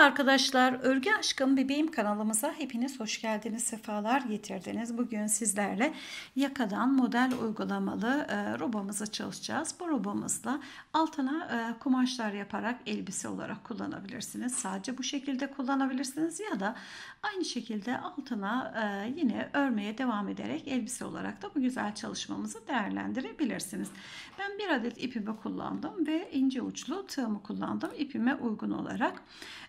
Merhaba arkadaşlar, Örgü Aşkım Bebeğim kanalımıza hepiniz hoş geldiniz, sefalar getirdiniz. Bugün sizlerle yakadan model uygulamalı e, robamızı çalışacağız. Bu robamızla altına e, kumaşlar yaparak elbise olarak kullanabilirsiniz. Sadece bu şekilde kullanabilirsiniz ya da Aynı şekilde altına e, yine örmeye devam ederek elbise olarak da bu güzel çalışmamızı değerlendirebilirsiniz. Ben bir adet ipimi kullandım ve ince uçlu tığımı kullandım ipime uygun olarak.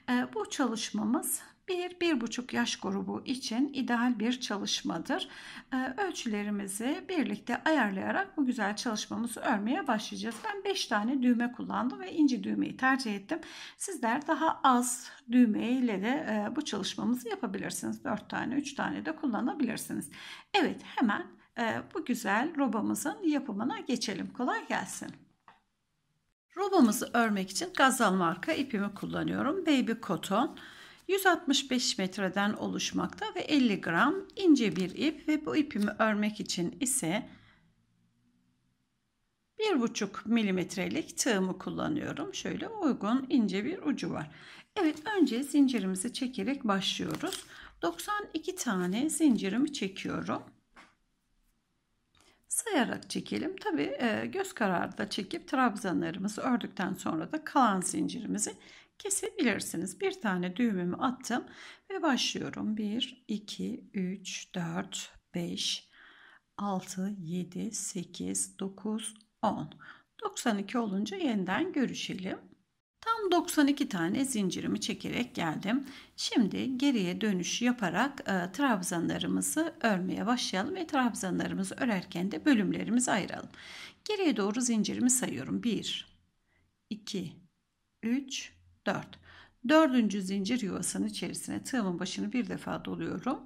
E, bu çalışmamız 1-1,5 yaş grubu için ideal bir çalışmadır. Ee, ölçülerimizi birlikte ayarlayarak bu güzel çalışmamızı örmeye başlayacağız. Ben 5 tane düğme kullandım ve ince düğmeyi tercih ettim. Sizler daha az düğme ile de e, bu çalışmamızı yapabilirsiniz. 4 tane 3 tane de kullanabilirsiniz. Evet hemen e, bu güzel robamızın yapımına geçelim. Kolay gelsin. Robamızı örmek için gazal marka ipimi kullanıyorum. Baby Cotton. 165 metreden oluşmakta ve 50 gram ince bir ip ve bu ipimi örmek için ise 1,5 milimetrelik tığımı kullanıyorum. Şöyle uygun ince bir ucu var. Evet önce zincirimizi çekerek başlıyoruz. 92 tane zincirimi çekiyorum. Sayarak çekelim. Tabi e, göz kararı da çekip trabzanlarımızı ördükten sonra da kalan zincirimizi kesebilirsiniz. Bir tane düğümümü attım ve başlıyorum. 1, 2, 3, 4, 5, 6, 7, 8, 9, 10. 92 olunca yeniden görüşelim. Tam 92 tane zincirimi çekerek geldim. Şimdi geriye dönüş yaparak e, trabzanlarımızı örmeye başlayalım ve trabzanlarımızı örerken de bölümlerimizi ayıralım. Geriye doğru zincirimi sayıyorum. 1 2 3 4. Dördüncü zincir yuvasının içerisine tığımın başını bir defa doluyorum.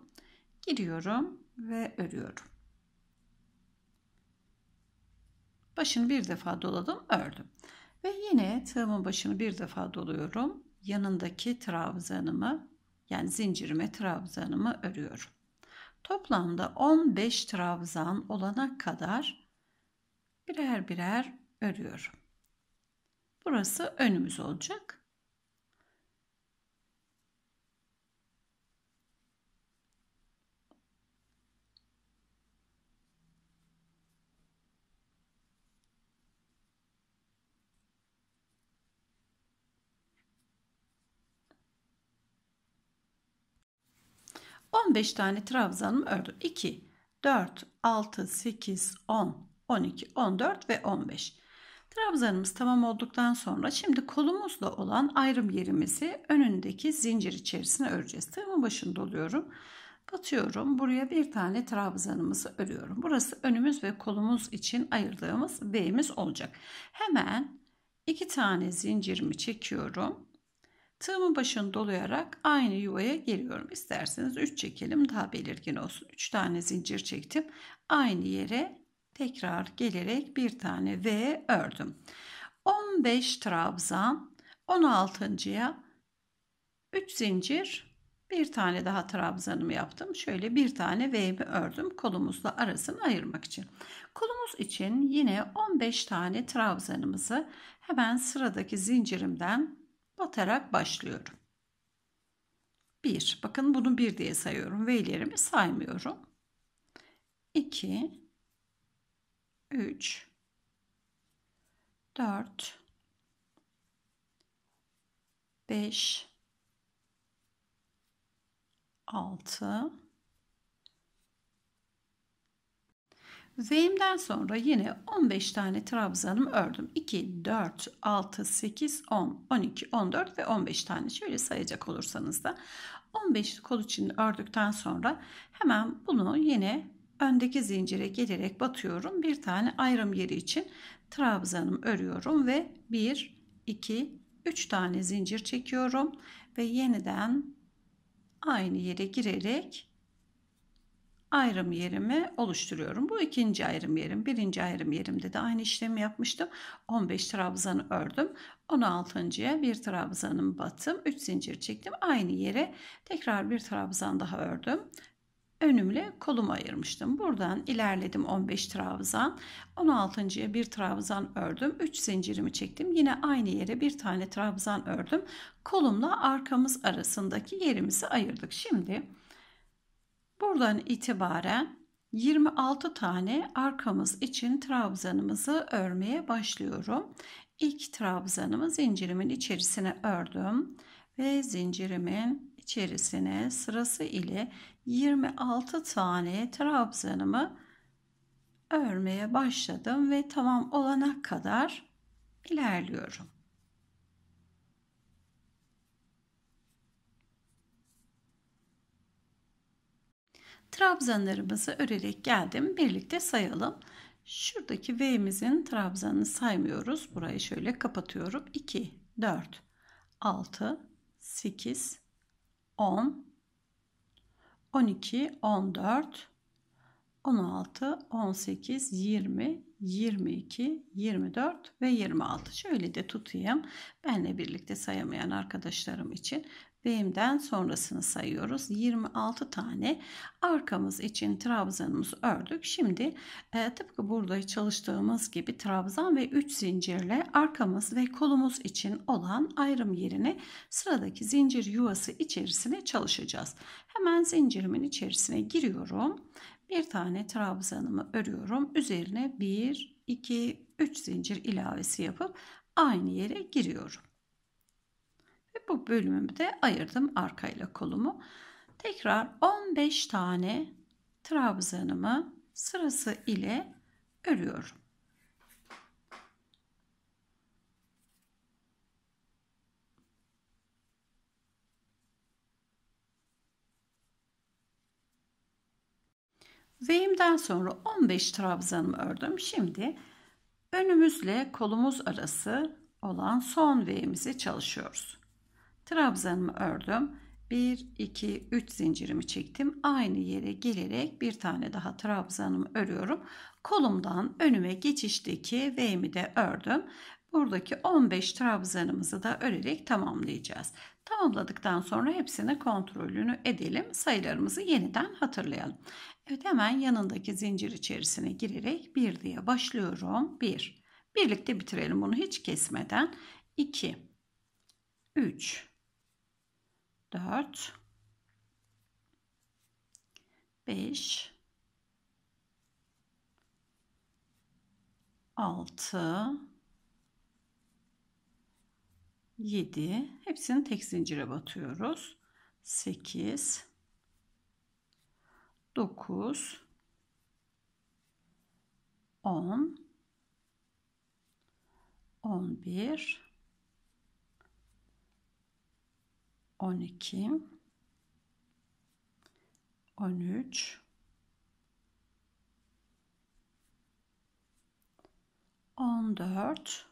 Giriyorum ve örüyorum. Başını bir defa doladım, ördüm. Ve yine tığımın başını bir defa doluyorum. Yanındaki trabzanımı yani zincirime trabzanımı örüyorum. Toplamda 15 trabzan olana kadar birer birer örüyorum. Burası önümüz olacak. 15 tane trabzanımı ördüm. 2, 4, 6, 8, 10, 12, 14 ve 15. Trabzanımız tamam olduktan sonra şimdi kolumuzla olan ayrım yerimizi önündeki zincir içerisine öreceğiz. Tığımın başında oluyorum. Batıyorum. Buraya bir tane trabzanımızı örüyorum. Burası önümüz ve kolumuz için ayırdığımız V'miz olacak. Hemen iki tane zincirimi çekiyorum. Tığımın başını dolayarak aynı yuvaya geliyorum. İsterseniz 3 çekelim daha belirgin olsun. 3 tane zincir çektim. Aynı yere tekrar gelerek bir tane V ördüm. 15 trabzan 16.ya 3 zincir bir tane daha trabzanımı yaptım. Şöyle bir tane V'mi ördüm kolumuzla arasını ayırmak için. Kolumuz için yine 15 tane trabzanımızı hemen sıradaki zincirimden batarak başlıyorum. 1. Bakın bunu 1 diye sayıyorum. V'lerimi saymıyorum. 2 3 4 5 6 Zeyimden sonra yine 15 tane trabzanım ördüm. 2, 4, 6, 8, 10, 12, 14 ve 15 tane. Şöyle sayacak olursanız da 15 kol için ördükten sonra hemen bunu yine öndeki zincire gelerek batıyorum. Bir tane ayrım yeri için trabzanım örüyorum ve 1, 2, 3 tane zincir çekiyorum ve yeniden aynı yere girerek ayrım yerimi oluşturuyorum. Bu ikinci ayrım yerim. Birinci ayrım yerimde de aynı işlemi yapmıştım. 15 trabzanı ördüm. 16.ya bir trabzanım batım, 3 zincir çektim. Aynı yere tekrar bir trabzan daha ördüm. Önümle kolumu ayırmıştım. Buradan ilerledim 15 trabzan. 16.ya bir trabzan ördüm. 3 zincirimi çektim. Yine aynı yere bir tane trabzan ördüm. Kolumla arkamız arasındaki yerimizi ayırdık. Şimdi Buradan itibaren 26 tane arkamız için trabzanımızı örmeye başlıyorum. İlk trabzanımı zincirimin içerisine ördüm ve zincirimin içerisine sırası ile 26 tane trabzanımı örmeye başladım ve tamam olana kadar ilerliyorum. trabzanlarımızı örerek geldim. Birlikte sayalım. Şuradaki V'mizin trabzanını saymıyoruz. Burayı şöyle kapatıyorum. 2, 4, 6, 8, 10, 12, 14, 16, 18, 20, 22, 24 ve 26. Şöyle de tutayım. Benle birlikte sayamayan arkadaşlarım için Düğümden sonrasını sayıyoruz. 26 tane arkamız için trabzanımız ördük. Şimdi e, tıpkı burada çalıştığımız gibi trabzan ve 3 zincirle arkamız ve kolumuz için olan ayrım yerini sıradaki zincir yuvası içerisine çalışacağız. Hemen zincirimin içerisine giriyorum. Bir tane trabzanımı örüyorum. Üzerine 1, 2, 3 zincir ilavesi yapıp aynı yere giriyorum. Ve bu bölümümü de ayırdım arkayla kolumu. Tekrar 15 tane trabzanımı sırası ile örüyorum. V'imden sonra 15 trabzanımı ördüm. Şimdi önümüzle kolumuz arası olan son V'imizi çalışıyoruz. Trabzanımı ördüm. 1, 2, 3 zincirimi çektim. Aynı yere gelerek bir tane daha trabzanımı örüyorum. Kolumdan önüme geçişteki V'mi de ördüm. Buradaki 15 trabzanımızı da örerek tamamlayacağız. Tamamladıktan sonra hepsini kontrolünü edelim. Sayılarımızı yeniden hatırlayalım. Evet hemen yanındaki zincir içerisine girerek 1 diye başlıyorum. 1. Bir. Birlikte bitirelim bunu hiç kesmeden. 2 3 4 5 6 7 hepsini tek zincire batıyoruz. 8 9 10 11 12 13 14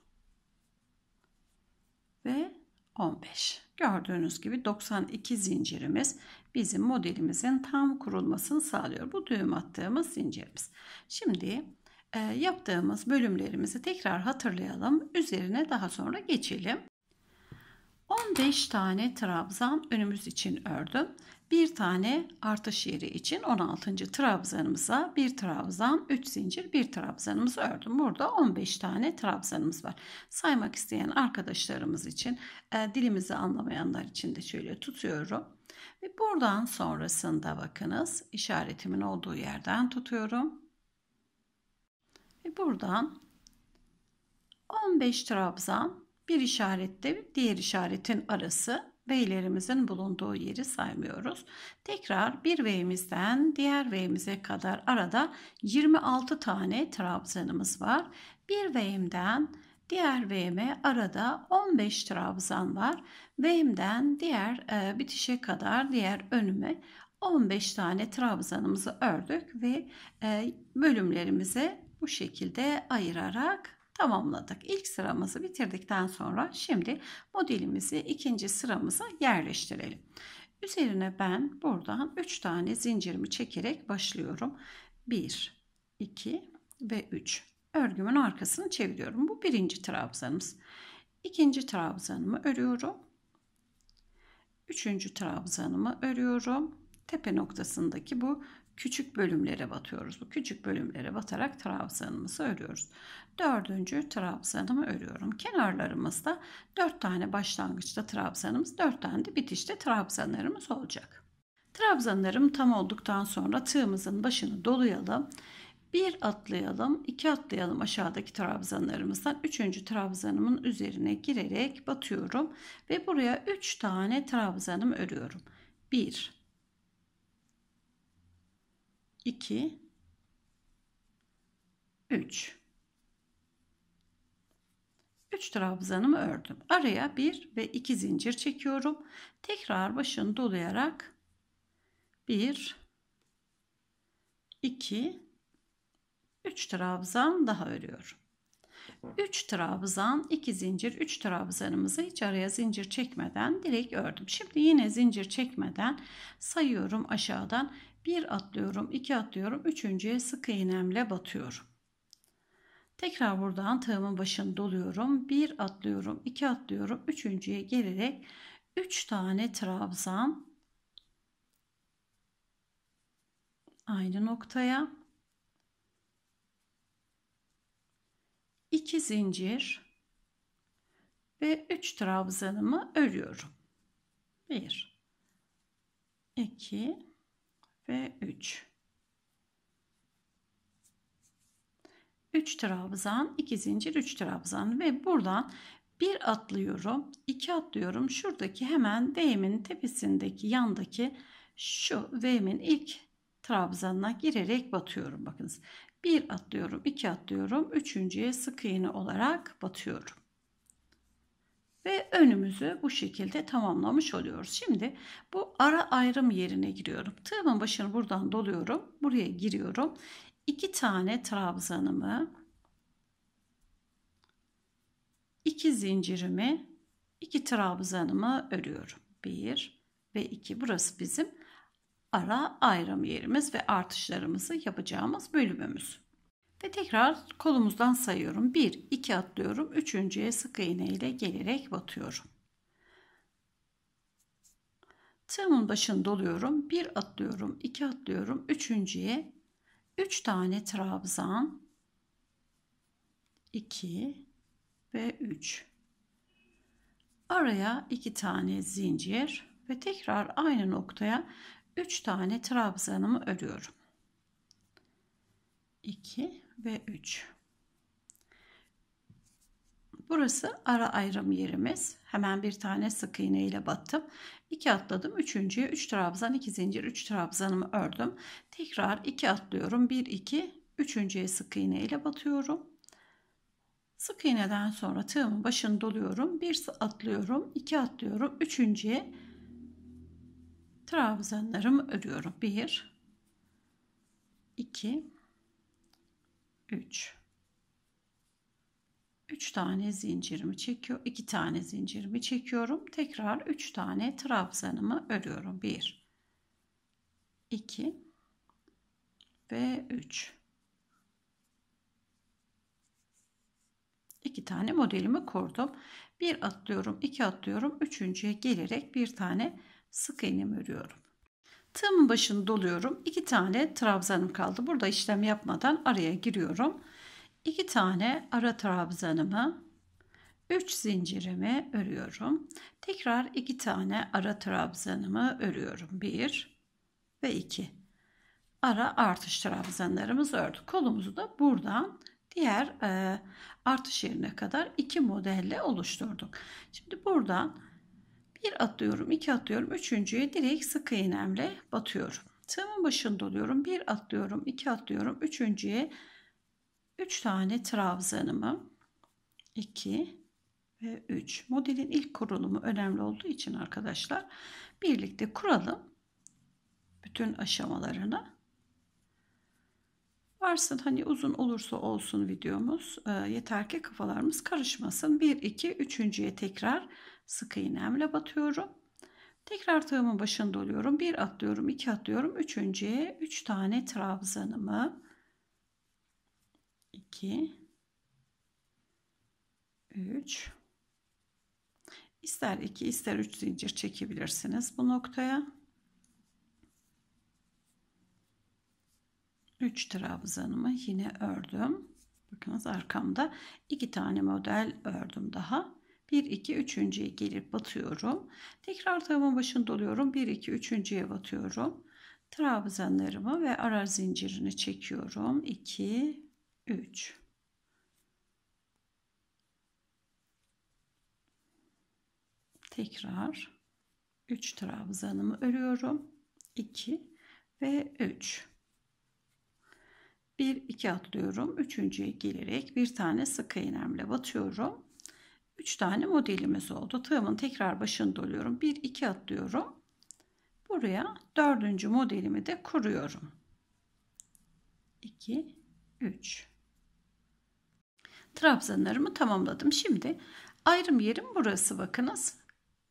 ve 15. Gördüğünüz gibi 92 zincirimiz bizim modelimizin tam kurulmasını sağlıyor. Bu düğüm attığımız zincirimiz. Şimdi e, yaptığımız bölümlerimizi tekrar hatırlayalım. Üzerine daha sonra geçelim. 15 tane trabzan önümüz için ördüm. Bir tane artış yeri için 16. trabzanımıza bir trabzan, 3 zincir, bir trabzanımızı ördüm. Burada 15 tane trabzanımız var. Saymak isteyen arkadaşlarımız için, e, dilimizi anlamayanlar için de şöyle tutuyorum. Ve buradan sonrasında bakınız işaretimin olduğu yerden tutuyorum. Ve buradan 15 trabzan bir işarette diğer işaretin arası V'lerimizin bulunduğu yeri saymıyoruz. Tekrar bir V'mizden diğer V'mize kadar arada 26 tane trabzanımız var. Bir V'mden diğer V'me arada 15 trabzan var. V'mden diğer e, bitişe kadar diğer önüme 15 tane trabzanımızı ördük ve e, bölümlerimizi bu şekilde ayırarak tamamladık. İlk sıramızı bitirdikten sonra şimdi modelimizi ikinci sıramıza yerleştirelim. Üzerine ben buradan 3 tane zincirimi çekerek başlıyorum. 1, 2 ve 3. Örgümün arkasını çeviriyorum. Bu birinci trabzanımız. İkinci trabzanımı örüyorum. Üçüncü trabzanımı örüyorum. Tepe noktasındaki bu küçük bölümlere batıyoruz. Bu küçük bölümlere batarak trabzanımızı örüyoruz. Dördüncü trabzanımı örüyorum. Kenarlarımızda dört tane başlangıçta trabzanımız, dört tane de bitişte trabzanlarımız olacak. Trabzanlarım tam olduktan sonra tığımızın başını dolayalım. Bir atlayalım, iki atlayalım aşağıdaki trabzanlarımızdan. Üçüncü trabzanımın üzerine girerek batıyorum ve buraya üç tane trabzanım örüyorum. Bir, 2 3 3 trabzanımı ördüm. Araya 1 ve 2 zincir çekiyorum. Tekrar başını dolayarak 1 2 3 trabzan daha örüyorum. 3 trabzan 2 zincir 3 trabzanımızı hiç araya zincir çekmeden direkt ördüm. Şimdi yine zincir çekmeden sayıyorum aşağıdan bir atlıyorum, iki atlıyorum, üçüncüye sık iğnemle batıyorum. Tekrar buradan tığımın başını doluyorum. Bir atlıyorum, iki atlıyorum, üçüncüye gelerek üç tane trabzan aynı noktaya iki zincir ve üç trabzanımı örüyorum. Bir, iki ve 3. 3 trabzan, 2 zincir, 3 trabzan ve buradan bir atlıyorum, iki atlıyorum. Şuradaki hemen V'min tepesindeki yandaki şu V'min ilk trabzanına girerek batıyorum. Bakınız. Bir atlıyorum, iki atlıyorum. Üçüncüye sık iğne olarak batıyorum ve önümüzü bu şekilde tamamlamış oluyoruz. Şimdi bu ara ayrım yerine giriyorum. Tığımın başını buradan doluyorum. Buraya giriyorum. İki tane trabzanımı, iki zincirimi, iki trabzanımı örüyorum. Bir ve iki. Burası bizim ara ayrım yerimiz ve artışlarımızı yapacağımız bölümümüz. Ve tekrar kolumuzdan sayıyorum. 1, 2 atlıyorum. Üçüncüye sık iğne ile gelerek batıyorum. Tığımın başını doluyorum. 1 atlıyorum. 2 atlıyorum. Üçüncüye 3 üç tane trabzan. 2 ve 3. Araya 2 tane zincir ve tekrar aynı noktaya 3 tane trabzanımı örüyorum. 2 ve 3. Burası ara ayrım yerimiz. Hemen bir tane sık iğne ile battım. 2 atladım. 3.ye 3 trabzan 2 zincir 3 trabzanımı ördüm. Tekrar 2 atlıyorum. 1 2 3.ye sık iğne ile batıyorum. Sık iğneden sonra tığımın başını doluyorum. 1 atlıyorum. 2 atlıyorum. 3.ye trabzanlarımı örüyorum. 1 2 3 3 tane zincirimi çekiyor 2 tane zincirimi çekiyorum tekrar 3 tane trabzanımı örüyorum 1 2 ve 3 2 tane modelimi kurdum 1 atlıyorum 2 atlıyorum 3.ye gelerek 1 tane sık iğnemi örüyorum Tığımın başını doluyorum. 2 tane trabzanım kaldı. Burada işlem yapmadan araya giriyorum. 2 tane ara trabzanımı 3 zincirimi örüyorum. Tekrar 2 tane ara trabzanımı örüyorum. 1 ve 2. Ara artış trabzanlarımızı ördük. Kolumuzu da buradan diğer e, artış yerine kadar iki modelle oluşturduk. Şimdi buradan bir atlıyorum, iki atlıyorum, üçüncüye direkt sık iğnemle batıyorum. Tığımın başını oluyorum. Bir atlıyorum, iki atlıyorum, üçüncüye üç tane trabzanımı 2 ve 3. Modelin ilk kurulumu önemli olduğu için arkadaşlar birlikte kuralım bütün aşamalarını. Varsın hani uzun olursa olsun videomuz. E, yeter ki kafalarımız karışmasın. 1 2 3.ye tekrar sık iğnemle batıyorum. Tekrar tığımın başında oluyorum. Bir atlıyorum, iki atlıyorum. Üçüncüye üç tane trabzanımı İki, üç İster iki ister üç zincir çekebilirsiniz bu noktaya. Üç trabzanımı yine ördüm. Bakınız arkamda iki tane model ördüm daha. 1 2 üçüncüye gelip batıyorum. Tekrar tığımın başını doluyorum. 1 2 üçüncüye batıyorum. Trabzanlarımı ve ara zincirini çekiyorum. 2 3 Tekrar 3 trabzanımı örüyorum. 2 ve 3. 1 2 atlıyorum. Üçüncüye gelerek bir tane sık iğnemle batıyorum. 3 tane modelimiz oldu. Tığımın tekrar başını doluyorum. 1 2 atlıyorum. Buraya dördüncü modelimi de kuruyorum. 2 3 Trabzanlarımı tamamladım. Şimdi ayrım yerim burası bakınız.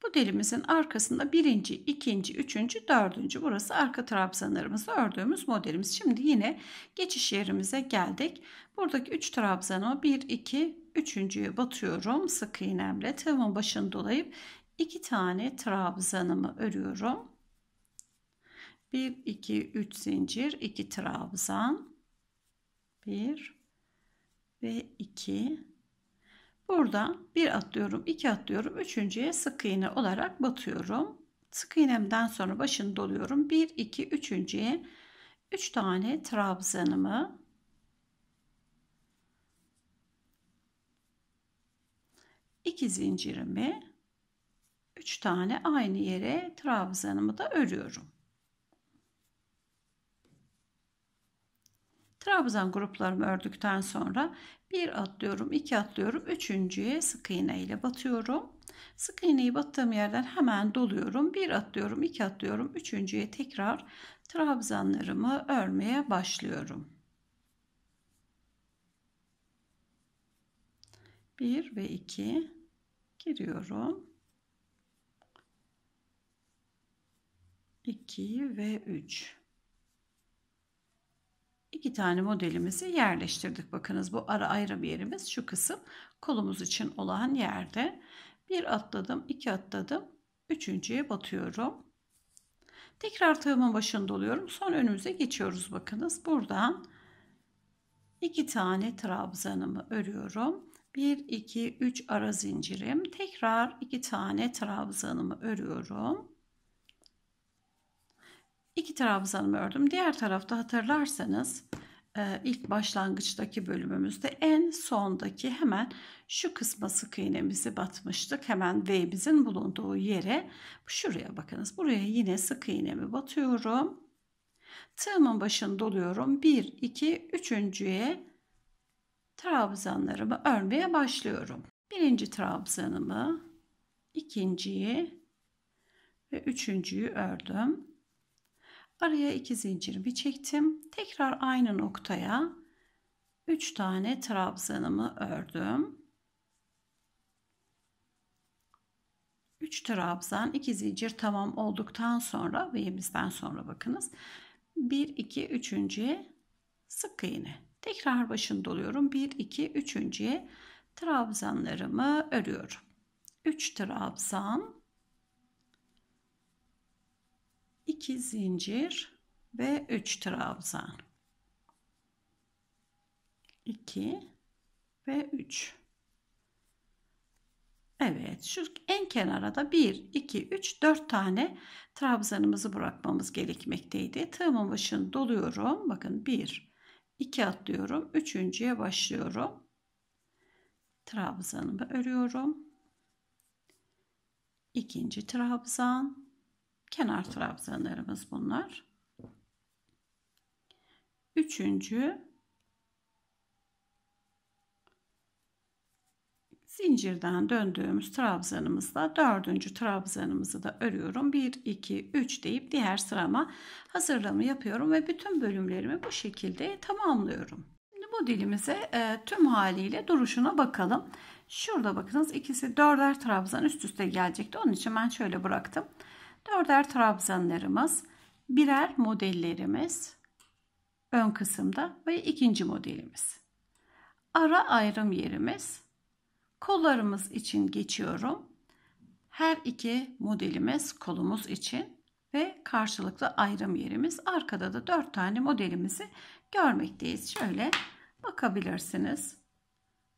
Bu dilimizin arkasında birinci, ikinci, üçüncü, dördüncü burası arka trabzanlarımızı ördüğümüz modelimiz. Şimdi yine geçiş yerimize geldik. Buradaki üç trabzanı bir, iki, üçüncüye batıyorum. Sık iğnemle tığımın başını dolayıp iki tane trabzanımı örüyorum. Bir, iki, üç zincir, iki trabzan. bir ve 2 Burada bir atlıyorum, iki atlıyorum, üçüncüye sık iğne olarak batıyorum. Sık iğnemden sonra başını doluyorum. 1, 2, üçüncüye 3 tane trabzanımı iki zincirimi 3 tane aynı yere trabzanımı da örüyorum. Trabzan gruplarımı ördükten sonra bir atlıyorum, iki atlıyorum, üçüncüye sık iğne ile batıyorum. Sık iğneyi battığım yerden hemen doluyorum. Bir atlıyorum, iki atlıyorum, üçüncüye tekrar trabzanlarımı örmeye başlıyorum. 1 ve 2 giriyorum. 2 ve 3 iki tane modelimizi yerleştirdik. Bakınız bu ara ayrı bir yerimiz şu kısım kolumuz için olan yerde. Bir atladım, iki atladım, üçüncüye batıyorum. Tekrar tığımın başında oluyorum. Son önümüze geçiyoruz bakınız. Buradan iki tane trabzanımı örüyorum. 1 2 3 ara zincirim. Tekrar iki tane trabzanımı örüyorum iki trabzanımı ördüm. Diğer tarafta hatırlarsanız e, ilk başlangıçtaki bölümümüzde en sondaki hemen şu kısma sık iğnemizi batmıştık. Hemen V'mizin bulunduğu yere şuraya bakınız. Buraya yine sık iğnemi batıyorum. Tığımın başını doluyorum. 1, 2, 3.ye trabzanlarımı örmeye başlıyorum. Birinci trabzanımı, ikinciyi ve üçüncüyü ördüm. Araya iki zincirimi çektim. Tekrar aynı noktaya 3 tane trabzanımı ördüm. 3 trabzan, 2 zincir tamam olduktan sonra ve yemizden sonra bakınız. 1 2 3.ye sık iğne. Tekrar başını doluyorum. 1 2 3.ye trabzanlarımı örüyorum. 3 trabzan 2 zincir ve 3 trabzan. 2 ve 3. Evet şu en kenara da 1, 2, 3, 4 tane trabzanımızı bırakmamız gerekmekteydi. Tığımın başını doluyorum. Bakın 1, 2 atlıyorum. Üçüncüye başlıyorum. Trabzanımı örüyorum. İkinci trabzan kenar trabzanlarımız bunlar. Üçüncü zincirden döndüğümüz trabzanımızla dördüncü trabzanımızı da örüyorum. 1, 2, 3 deyip diğer sırama hazırlama yapıyorum ve bütün bölümlerimi bu şekilde tamamlıyorum. Şimdi bu dilimize e, tüm haliyle duruşuna bakalım. Şurada bakınız ikisi dörder trabzan üst üste gelecekti. Onun için ben şöyle bıraktım. Dörder trabzanlarımız, birer modellerimiz ön kısımda ve ikinci modelimiz. Ara ayrım yerimiz, kollarımız için geçiyorum. Her iki modelimiz kolumuz için ve karşılıklı ayrım yerimiz. Arkada da dört tane modelimizi görmekteyiz. Şöyle bakabilirsiniz.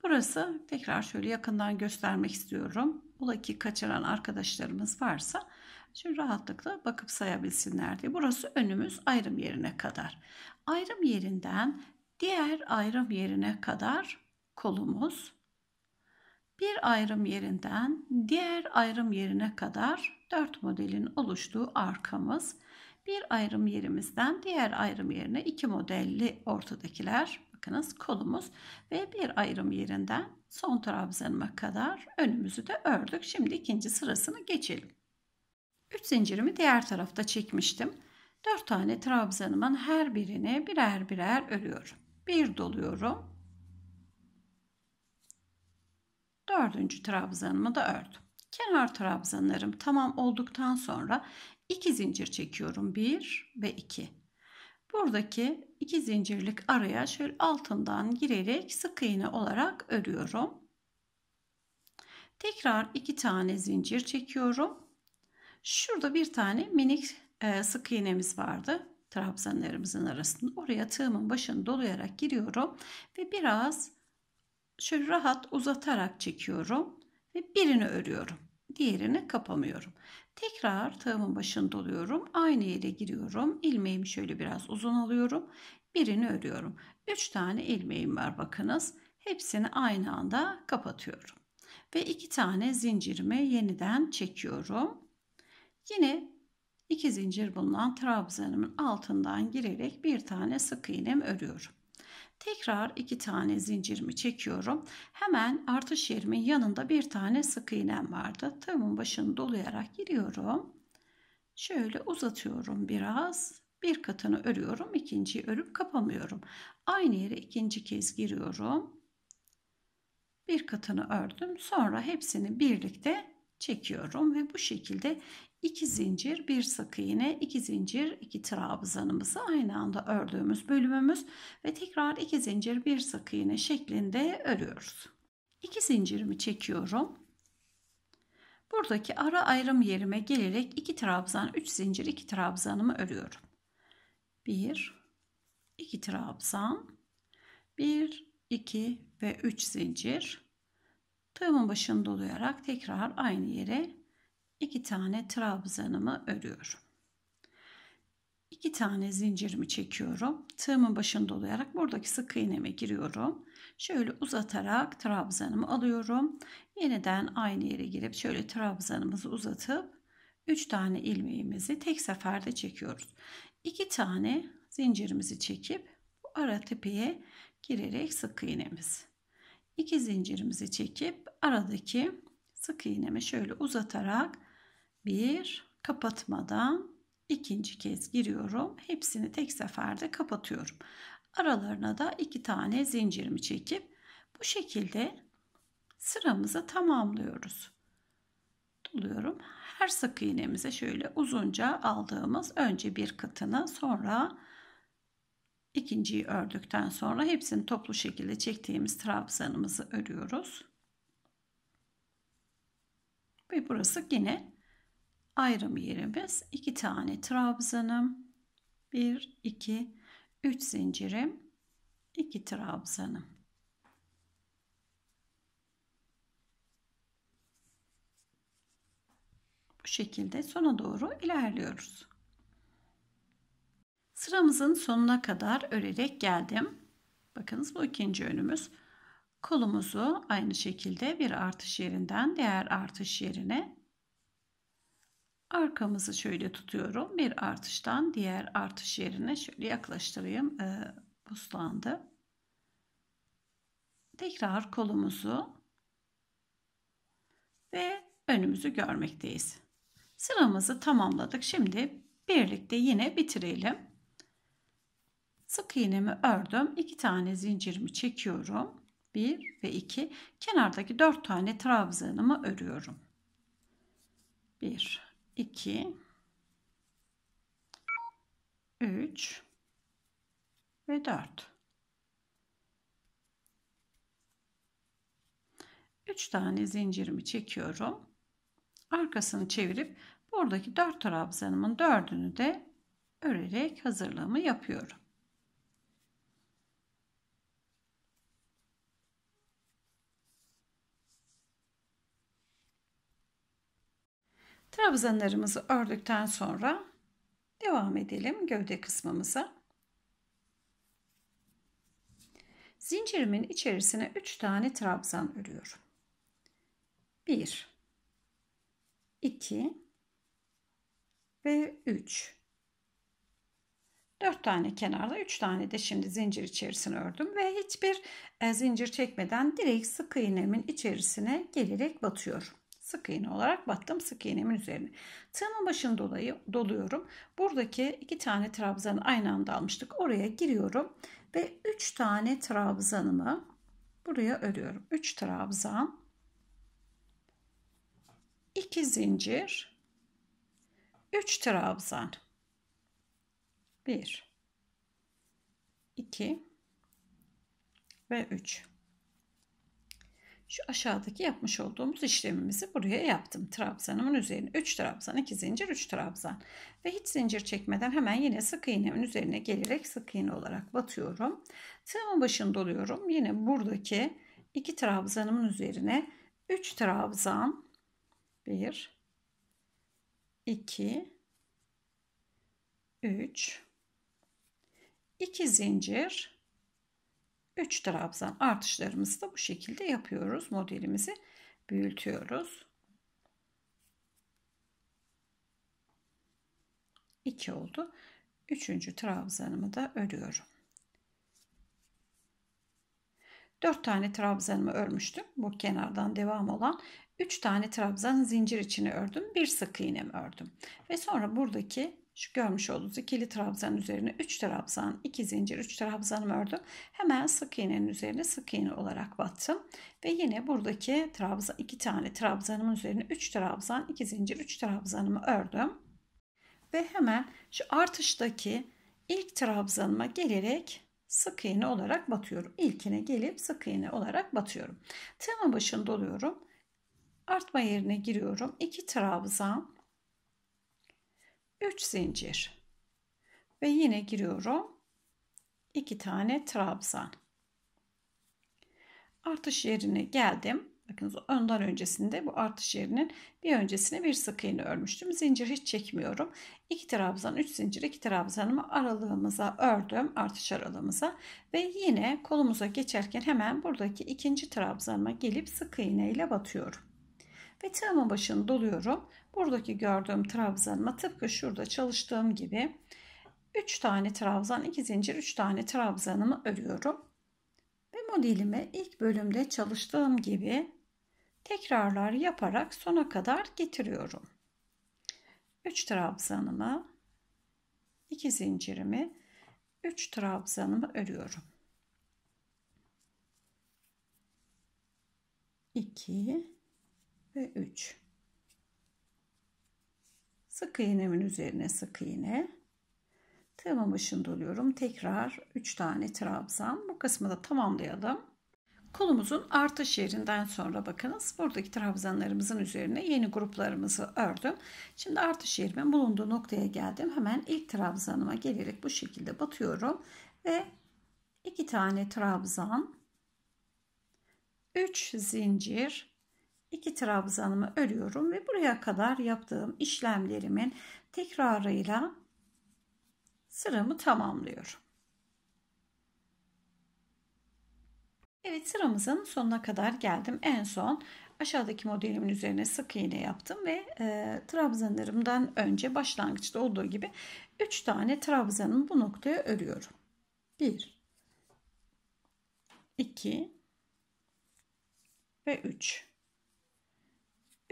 Burası tekrar şöyle yakından göstermek istiyorum. Ola ki kaçıran arkadaşlarımız varsa Şimdi rahatlıkla bakıp sayabilsinler diye. Burası önümüz ayrım yerine kadar. Ayrım yerinden diğer ayrım yerine kadar kolumuz. Bir ayrım yerinden diğer ayrım yerine kadar dört modelin oluştuğu arkamız. Bir ayrım yerimizden diğer ayrım yerine iki modelli ortadakiler bakınız kolumuz ve bir ayrım yerinden son trabzanıma kadar önümüzü de ördük. Şimdi ikinci sırasını geçelim. 3 zincirimi diğer tarafta çekmiştim. 4 tane trabzanımın her birini birer birer örüyorum. Bir doluyorum. Dördüncü trabzanımı da ördüm. Kenar trabzanlarım tamam olduktan sonra 2 zincir çekiyorum. 1 ve 2. Buradaki 2 zincirlik araya şöyle altından girerek sık iğne olarak örüyorum. Tekrar 2 tane zincir çekiyorum. Şurada bir tane minik e, sık iğnemiz vardı. Trabzanlarımızın arasında. Oraya tığımın başını dolayarak giriyorum. Ve biraz şöyle rahat uzatarak çekiyorum. Ve birini örüyorum. Diğerini kapamıyorum. Tekrar tığımın başını doluyorum. Aynı yere giriyorum. İlmeğimi şöyle biraz uzun alıyorum. Birini örüyorum. 3 tane ilmeğim var bakınız. Hepsini aynı anda kapatıyorum. Ve 2 tane zincirimi yeniden çekiyorum Yine iki zincir bulunan trabzanımın altından girerek bir tane sık iğnem örüyorum. Tekrar iki tane zincirimi çekiyorum. Hemen artış yerimin yanında bir tane sık iğnem vardı. Tığımın başını dolayarak giriyorum. Şöyle uzatıyorum biraz. Bir katını örüyorum. ikinciyi örüp kapamıyorum. Aynı yere ikinci kez giriyorum. Bir katını ördüm. Sonra hepsini birlikte çekiyorum ve bu şekilde 2 zincir, 1 sık iğne, 2 zincir, 2 trabzanımızı aynı anda ördüğümüz bölümümüz ve tekrar 2 zincir, 1 sık iğne şeklinde örüyoruz. 2 zincirimi çekiyorum. Buradaki ara ayrım yerime gelerek 2 trabzan, 3 zincir, 2 trabzanımı örüyorum. 1 2 trabzan, 1 2 ve 3 zincir. Tığımın başını dolayarak tekrar aynı yere iki tane trabzanımı örüyorum. İki tane zincirimi çekiyorum. Tığımın başını dolayarak buradaki sık iğneme giriyorum. Şöyle uzatarak trabzanımı alıyorum. Yeniden aynı yere girip şöyle trabzanımızı uzatıp 3 tane ilmeğimizi tek seferde çekiyoruz. 2 tane zincirimizi çekip bu ara tepeye girerek sık iğnemiz. 2 zincirimizi çekip aradaki sık iğnemi şöyle uzatarak bir kapatmadan ikinci kez giriyorum. Hepsini tek seferde kapatıyorum. Aralarına da iki tane zincirimi çekip bu şekilde sıramızı tamamlıyoruz. Doluyorum. Her sık iğnemize şöyle uzunca aldığımız önce bir katını sonra ikinciyi ördükten sonra hepsini toplu şekilde çektiğimiz trabzanımızı örüyoruz. Ve burası yine ayrım yerimiz 2 tane trabzanım 1 2 3 zincirim 2 trabzanım bu şekilde sona doğru ilerliyoruz sıramızın sonuna kadar örerek geldim bakınız bu ikinci önümüz kolumuzu aynı şekilde bir artış yerinden diğer artış yerine Arkamızı şöyle tutuyorum. Bir artıştan diğer artış yerine şöyle yaklaştırayım. E, buslandı. Tekrar kolumuzu ve önümüzü görmekteyiz. Sıramızı tamamladık. Şimdi birlikte yine bitirelim. Sık iğnemi ördüm. 2 tane zincirimi çekiyorum. 1 ve 2. Kenardaki 4 tane trabzanımı örüyorum. 1 2 3 ve 4 3 tane zincirimi çekiyorum arkasını çevirip buradaki 4 trabzanımın 4'ünü de örerek hazırlığımı yapıyorum Trabzanlarımızı ördükten sonra devam edelim gövde kısmımıza. Zincirimin içerisine 3 tane trabzan örüyorum. 1 2 ve 3 4 tane kenarda 3 tane de şimdi zincir içerisine ördüm ve hiçbir e, zincir çekmeden direkt sık iğnemin içerisine gelerek batıyorum sık iğne olarak battım sık iğnemin üzerine. Tığımın başını dolayı doluyorum. Buradaki iki tane trabzanı aynı anda almıştık. Oraya giriyorum ve üç tane trabzanımı buraya örüyorum. Üç trabzan, iki zincir, üç trabzan. Bir, iki ve üç şu aşağıdaki yapmış olduğumuz işlemimizi buraya yaptım. Trabzanımın üzerine 3 trabzan, 2 zincir, 3 trabzan. Ve hiç zincir çekmeden hemen yine sık iğnemin üzerine gelerek sık iğne olarak batıyorum. Tığımın başını doluyorum. Yine buradaki 2 trabzanımın üzerine 3 trabzan 1 2 3 2 zincir 3 trabzan artışlarımızı da bu şekilde yapıyoruz. Modelimizi büyütüyoruz. 2 oldu. 3. trabzanımı da örüyorum. 4 tane trabzanımı örmüştüm. Bu kenardan devam olan 3 tane trabzan zincir içine ördüm. Bir sık iğnemi ördüm. Ve sonra buradaki şu görmüş olduğunuz ikili trabzan üzerine 3 trabzan 2 zincir 3 trabzanım ördüm. Hemen sık iğnenin üzerine sık iğne olarak battım. Ve yine buradaki trabzan 2 tane trabzanımın üzerine 3 trabzan 2 zincir 3 trabzanımı ördüm. Ve hemen şu artıştaki ilk trabzanıma gelerek sık iğne olarak batıyorum. İlkine gelip sık iğne olarak batıyorum. Tığımın başında doluyorum, Artma yerine giriyorum. 2 trabzan 3 zincir ve yine giriyorum 2 tane trabzan artış yerine geldim bakınız önden öncesinde bu artış yerinin bir öncesine bir sık iğne örmüştüm zincir hiç çekmiyorum 2 trabzan 3 zincir 2 trabzanımı aralığımıza ördüm artış aralığımıza ve yine kolumuza geçerken hemen buradaki ikinci trabzanıma gelip sık iğne ile batıyorum ve tığımın başını doluyorum. Buradaki gördüğüm trabzanıma tıpkı şurada çalıştığım gibi 3 tane trabzan, 2 zincir 3 tane trabzanımı örüyorum. Ve modelimi ilk bölümde çalıştığım gibi tekrarlar yaparak sona kadar getiriyorum. 3 trabzanımı, 2 zincirimi, 3 trabzanımı örüyorum. 2 ve 3 sık iğnemin üzerine sık iğne tığımın başını doluyorum tekrar 3 tane trabzan bu kısmı da tamamlayalım kolumuzun artış yerinden sonra bakınız buradaki trabzanlarımızın üzerine yeni gruplarımızı ördüm. Şimdi artış yerimin bulunduğu noktaya geldim. Hemen ilk trabzanıma gelerek bu şekilde batıyorum ve iki tane trabzan 3 zincir iki trabzanımı örüyorum ve buraya kadar yaptığım işlemlerimin tekrarıyla sıramı tamamlıyorum. Evet sıramızın sonuna kadar geldim. En son aşağıdaki modelimin üzerine sık iğne yaptım ve e, trabzanlarımdan önce başlangıçta olduğu gibi 3 tane trabzanın bu noktaya örüyorum. 1 2 ve 3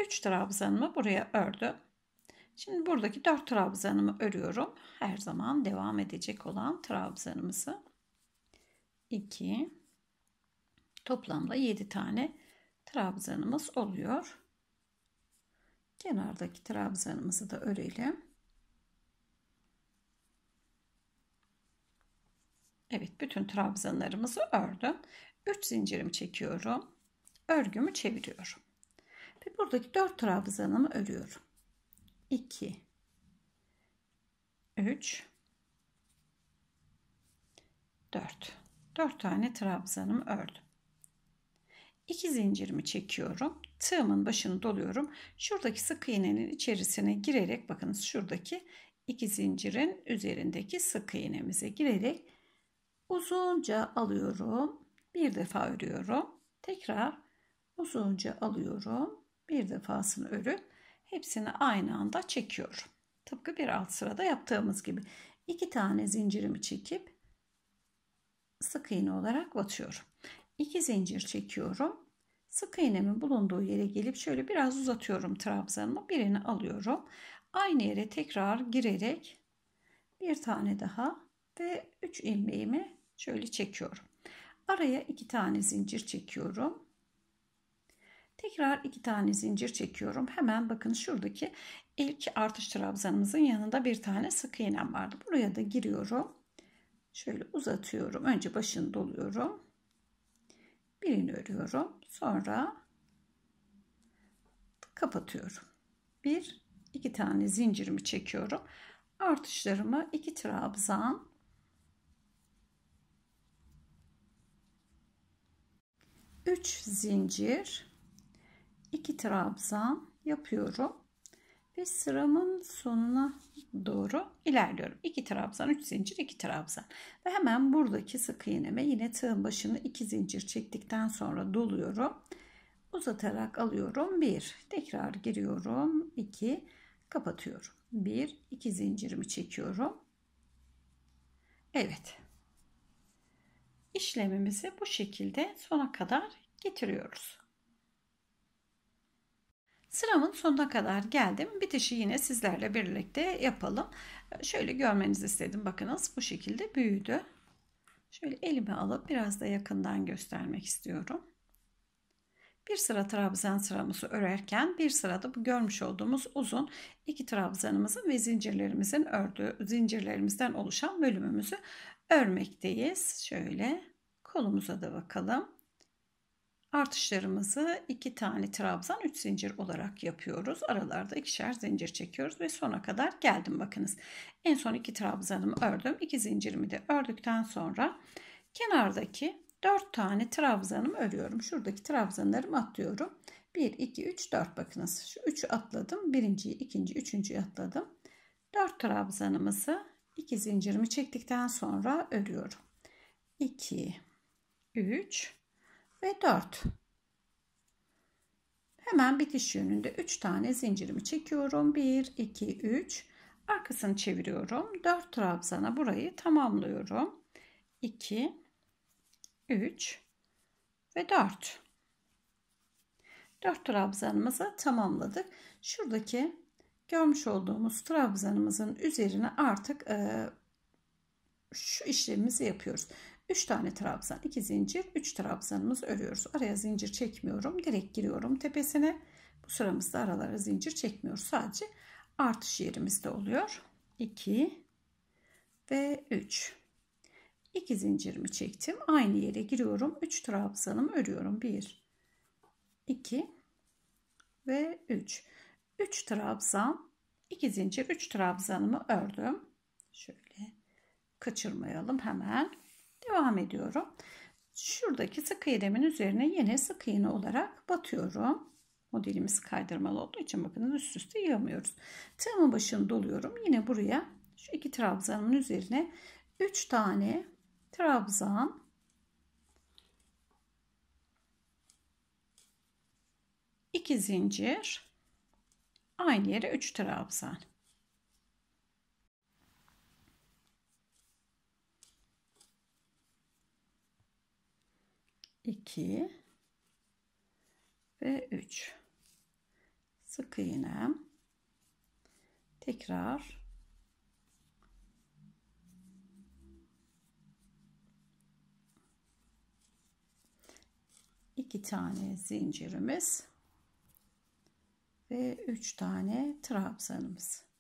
3 trabzanımı buraya ördüm. Şimdi buradaki 4 trabzanımı örüyorum. Her zaman devam edecek olan trabzanımızı 2 toplamda 7 tane trabzanımız oluyor. Kenardaki trabzanımızı da örelim. Evet bütün trabzanlarımızı ördüm. 3 zincirim çekiyorum. Örgümü çeviriyorum. Ve buradaki dört trabzanımı örüyorum. 2 3 4 4 tane trabzanımı ördüm. 2 zincirimi çekiyorum. Tığımın başını doluyorum. Şuradaki sık iğnenin içerisine girerek bakınız şuradaki iki zincirin üzerindeki sık iğnemize girerek uzunca alıyorum. Bir defa örüyorum. Tekrar uzunca alıyorum bir defasını örüp hepsini aynı anda çekiyorum. Tıpkı bir alt sırada yaptığımız gibi. iki tane zincirimi çekip sık iğne olarak batıyorum. İki zincir çekiyorum. Sık iğnemin bulunduğu yere gelip şöyle biraz uzatıyorum trabzanımı. Birini alıyorum. Aynı yere tekrar girerek bir tane daha ve 3 ilmeğimi şöyle çekiyorum. Araya iki tane zincir çekiyorum. Tekrar iki tane zincir çekiyorum. Hemen bakın şuradaki ilk artış trabzanımızın yanında bir tane sık iğnem vardı. Buraya da giriyorum. Şöyle uzatıyorum. Önce başını doluyorum. Birini örüyorum. Sonra kapatıyorum. Bir, iki tane zincirimi çekiyorum. Artışlarımı iki trabzan üç zincir 2 trabzan yapıyorum ve sıramın sonuna doğru ilerliyorum. 2 trabzan, 3 zincir, 2 trabzan. Ve hemen buradaki sık iğneme yine tığın başını 2 zincir çektikten sonra doluyorum. Uzatarak alıyorum. 1. Tekrar giriyorum. 2. Kapatıyorum. 1. 2 zincirimi çekiyorum. Evet. işlemimizi bu şekilde sona kadar getiriyoruz. Sıramın sonuna kadar geldim. Bitişi yine sizlerle birlikte yapalım. Şöyle görmenizi istedim. Bakınız bu şekilde büyüdü. Şöyle elimi alıp biraz da yakından göstermek istiyorum. Bir sıra trabzan sıramızı örerken bir sırada bu görmüş olduğumuz uzun iki trabzanımızın ve zincirlerimizin ördüğü zincirlerimizden oluşan bölümümüzü örmekteyiz. Şöyle kolumuza da bakalım. Artışlarımızı iki tane trabzan 3 zincir olarak yapıyoruz. Aralarda ikişer zincir çekiyoruz ve sona kadar geldim bakınız. En son iki trabzanımı ördüm. iki zincirimi de ördükten sonra kenardaki 4 tane trabzanımı örüyorum. Şuradaki trabzanlarımı atlıyorum. 1, 2, 3, 4 bakınız. Şu 3'ü atladım. Birinciyi, ikinci üçüncüyü atladım. 4 trabzanımızı iki zincirimi çektikten sonra örüyorum. 2, 3, ve 4. Hemen bitiş yönünde 3 tane zincirimi çekiyorum. 1, 2, 3. Arkasını çeviriyorum. 4 trabzana burayı tamamlıyorum. 2, 3 ve 4. 4 trabzanımızı tamamladık. Şuradaki görmüş olduğumuz trabzanımızın üzerine artık e, şu işlemimizi yapıyoruz. 3 tane trabzan 2 zincir 3 trabzanımız örüyoruz araya zincir çekmiyorum direkt giriyorum tepesine bu sıramızda aralara zincir çekmiyoruz sadece artış yerimizde oluyor 2 ve 3 2 zincirimi çektim aynı yere giriyorum 3 trabzanımı örüyorum 1 2 ve 3 3 trabzan 2 zincir 3 trabzanımı ördüm şöyle kaçırmayalım hemen Devam ediyorum. Şuradaki sık iğnemin üzerine yine sık iğne olarak batıyorum. Modelimiz kaydırmalı olduğu için bakın üst üste yığamıyoruz. Tığımın başını doluyorum. Yine buraya şu iki trabzanın üzerine 3 tane trabzan iki zincir aynı yere 3 trabzan 2 ve 3 sık iğne tekrar iki tane zincirimiz ve üç tane trabzanımız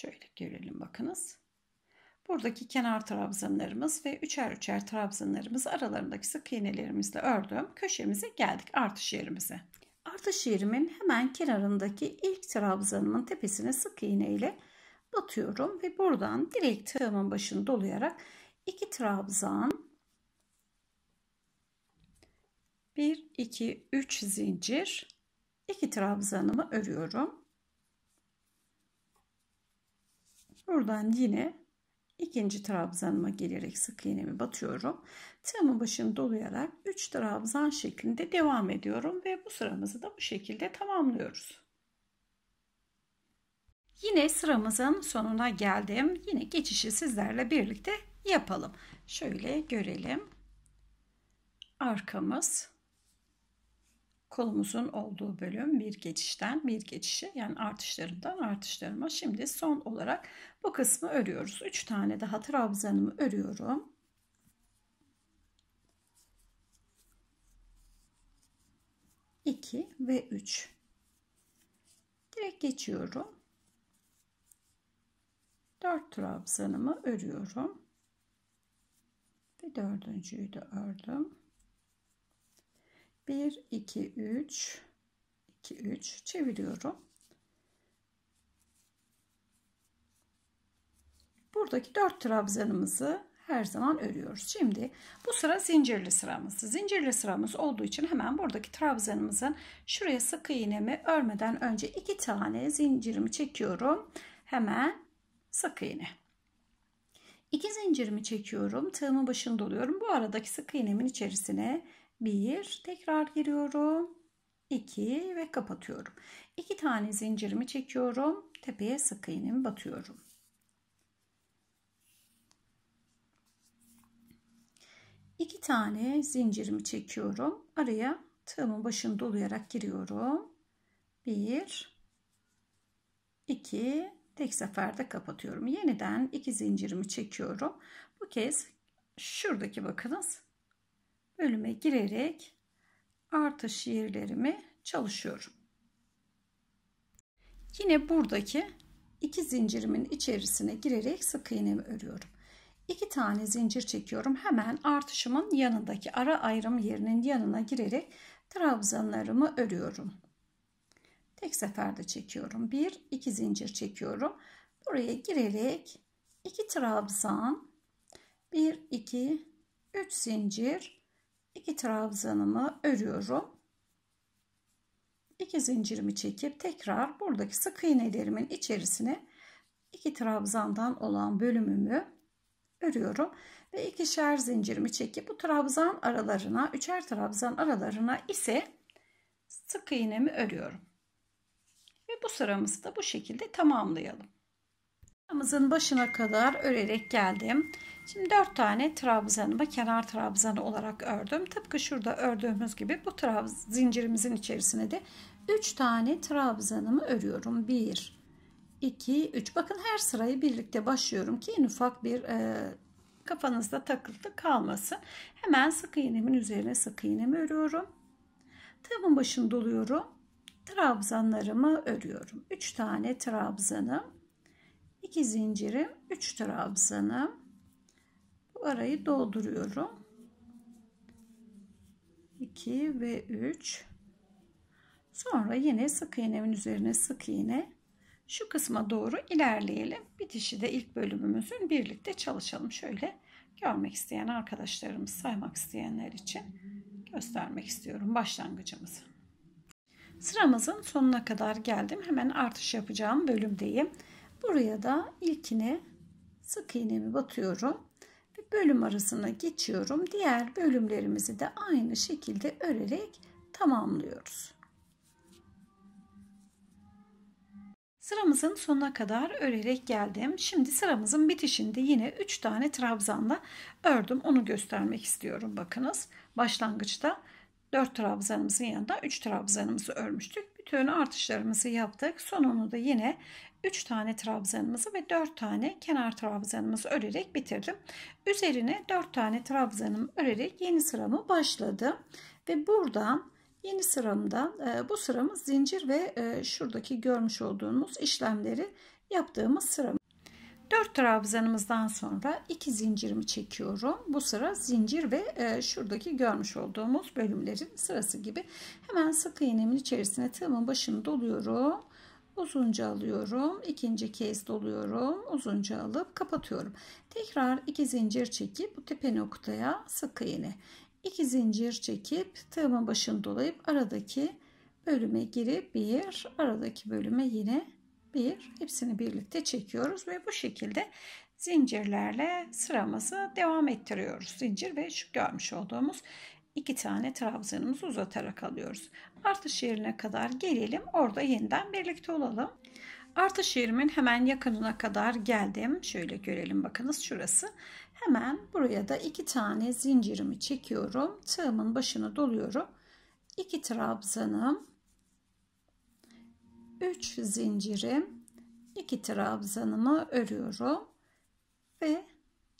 Şöyle görelim bakınız. Buradaki kenar trabzanlarımız ve üçer üçer trabzanlarımız aralarındaki sık iğnelerimizle ördüm. Köşemize geldik artış yerimize. Artış yerimin hemen kenarındaki ilk trabzanımın tepesine sık iğne ile batıyorum ve buradan direkt tığımın başını dolayarak iki trabzan 1 2 3 zincir iki trabzanımı örüyorum. Buradan yine ikinci trabzanıma gelerek sık iğnemi batıyorum. Tığımın başını dolayarak 3 trabzan şeklinde devam ediyorum ve bu sıramızı da bu şekilde tamamlıyoruz. Yine sıramızın sonuna geldim. Yine geçişi sizlerle birlikte yapalım. Şöyle görelim. Arkamız kolumuzun olduğu bölüm bir geçişten bir geçişe yani artışlarından artışlarıma. Şimdi son olarak bu kısmı örüyoruz. 3 tane daha trabzanımı örüyorum. İki ve üç. Direkt geçiyorum. Dört trabzanımı örüyorum. Ve dördüncüyü de ördüm. 1 2 3 2 3 çeviriyorum. Buradaki 4 trabzanımızı her zaman örüyoruz. Şimdi bu sıra zincirli sıramız. Zincirli sıramız olduğu için hemen buradaki trabzanımızın şuraya sık iğnemi örmeden önce iki tane zincirimi çekiyorum. Hemen sık iğne. İki zincirimi çekiyorum. Tığımın başını doluyorum. Bu aradaki sık iğnemin içerisine 1 tekrar giriyorum 2 ve kapatıyorum 2 tane zincirimi çekiyorum tepeye sık iğnemi batıyorum iki tane zincirimi çekiyorum araya tığımın başını dolayarak giriyorum 1 2 tek seferde kapatıyorum yeniden iki zincirimi çekiyorum bu kez şuradaki bakınız bölüme girerek artış yerlerimi çalışıyorum. Yine buradaki iki zincirimin içerisine girerek sık iğnemi örüyorum. İki tane zincir çekiyorum. Hemen artışımın yanındaki ara ayrım yerinin yanına girerek trabzanlarımı örüyorum. Tek seferde çekiyorum. Bir, iki zincir çekiyorum. Buraya girerek iki trabzan, bir, iki, üç zincir iki trabzanımı örüyorum. 2 zincirimi çekip tekrar buradaki sık iğnelerimin içerisine iki trabzandan olan bölümümü örüyorum ve ikişer zincirimi çekip bu trabzan aralarına üçer trabzan aralarına ise sık iğnemi örüyorum ve bu sıramızı da bu şekilde tamamlayalım Trabzanın başına kadar örerek geldim. Şimdi 4 tane trabzanımı kenar trabzanı olarak ördüm. Tıpkı şurada ördüğümüz gibi bu trabz zincirimizin içerisine de 3 tane trabzanımı örüyorum. 1 2 3 bakın her sırayı birlikte başlıyorum ki en ufak bir e, kafanızda takıldı kalmasın. Hemen sık iğnemin üzerine sık iğnemi örüyorum. Tığımın başını doluyorum. Trabzanlarımı örüyorum. 3 tane trabzanım 2 zincirim 3 trabzanım bu arayı dolduruyorum 2 ve 3 sonra yine sık iğnemin üzerine sık iğne şu kısma doğru ilerleyelim bitişi de ilk bölümümüzün birlikte çalışalım şöyle görmek isteyen arkadaşlarımız saymak isteyenler için göstermek istiyorum başlangıcımızı sıramızın sonuna kadar geldim hemen artış yapacağım bölümdeyim Buraya da ilkine sık iğnemi batıyorum ve bölüm arasına geçiyorum. Diğer bölümlerimizi de aynı şekilde örerek tamamlıyoruz. Sıramızın sonuna kadar örerek geldim. Şimdi sıramızın bitişinde yine 3 tane trabzanla ördüm. Onu göstermek istiyorum. Bakınız başlangıçta 4 trabzanımızın yanında 3 trabzanımızı örmüştük. Bütün artışlarımızı yaptık. Sonunu da yine 3 tane trabzanımızı ve 4 tane kenar trabzanımızı örerek bitirdim. Üzerine 4 tane trabzanımı örerek yeni sıramı başladım. Ve buradan yeni sıramdan e, bu sıramız zincir ve e, şuradaki görmüş olduğunuz işlemleri yaptığımız sıramız. 4 trabzanımızdan sonra 2 zincirimi çekiyorum. Bu sıra zincir ve e, şuradaki görmüş olduğumuz bölümlerin sırası gibi. Hemen sık iğnemin içerisine tığımın başını doluyorum uzunca alıyorum ikinci kez doluyorum uzunca alıp kapatıyorum tekrar iki zincir çekip bu tepe noktaya sık iğne iki zincir çekip tığımın başını dolayıp aradaki bölüme girip bir aradaki bölüme yine bir hepsini birlikte çekiyoruz ve bu şekilde zincirlerle sıramızı devam ettiriyoruz zincir ve şu görmüş olduğumuz iki tane trabzanımızı uzatarak alıyoruz Artış yerine kadar gelelim. Orada yeniden birlikte olalım. Artış yerimin hemen yakınına kadar geldim. Şöyle görelim bakınız şurası. Hemen buraya da iki tane zincirimi çekiyorum. Tığımın başını doluyorum. İki trabzanım, üç zincirim, iki trabzanımı örüyorum ve